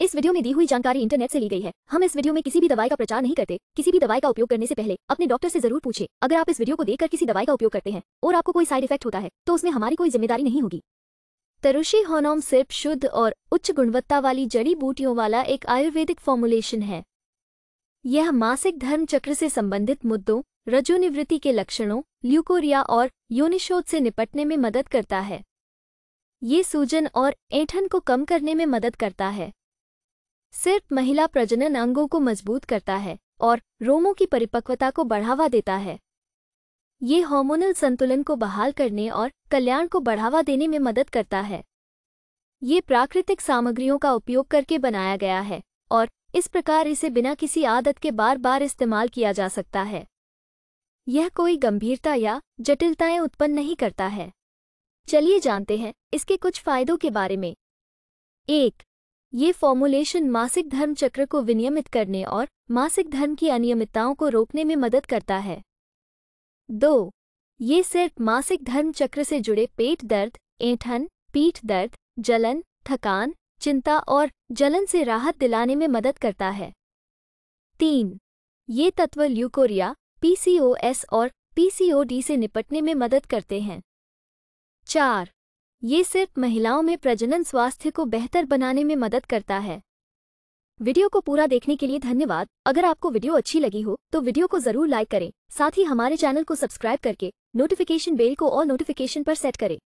इस वीडियो में दी हुई जानकारी इंटरनेट से ली गई है हम इस वीडियो में किसी भी दवाई का प्रचार नहीं करते किसी भी दवाई का उपयोग करने से पहले अपने डॉक्टर से जरूर पूछे अगर आप इस वीडियो को देखकर किसी दवाई का उपयोग करते हैं और आपको कोई साइड इफेक्ट होता है तो उसमें हमारी कोई जिम्मेदारी नहीं होगी तरुषी होनोम सिर्फ शुद्ध और उच्च गुणवत्ता वाली जड़ी बूटियों वाला एक आयुर्वेदिक फॉर्मुलेशन है यह मासिक धर्म चक्र से संबंधित मुद्दों रजोनिवृत्ति के लक्षणों ल्यूकोरिया और योनिशोध से निपटने में मदद करता है ये सूजन और ऐठन को कम करने में मदद करता है सिर्फ महिला प्रजनन अंगों को मजबूत करता है और रोमों की परिपक्वता को बढ़ावा देता है ये हार्मोनल संतुलन को बहाल करने और कल्याण को बढ़ावा देने में मदद करता है ये प्राकृतिक सामग्रियों का उपयोग करके बनाया गया है और इस प्रकार इसे बिना किसी आदत के बार बार इस्तेमाल किया जा सकता है यह कोई गंभीरता या जटिलताएं उत्पन्न नहीं करता है चलिए जानते हैं इसके कुछ फायदों के बारे में एक ये फॉर्मुलेशन मासिक धर्म चक्र को विनियमित करने और मासिक धर्म की अनियमितताओं को रोकने में मदद करता है दो ये सिर्फ मासिक धर्म चक्र से जुड़े पेट दर्द ऐठन पीठ दर्द जलन थकान चिंता और जलन से राहत दिलाने में मदद करता है तीन ये तत्व ल्यूकोरिया पीसीओएस और पीसीओडी से निपटने में मदद करते हैं चार ये सिर्फ महिलाओं में प्रजनन स्वास्थ्य को बेहतर बनाने में मदद करता है वीडियो को पूरा देखने के लिए धन्यवाद अगर आपको वीडियो अच्छी लगी हो तो वीडियो को जरूर लाइक करें साथ ही हमारे चैनल को सब्सक्राइब करके नोटिफिकेशन बेल को और नोटिफिकेशन पर सेट करें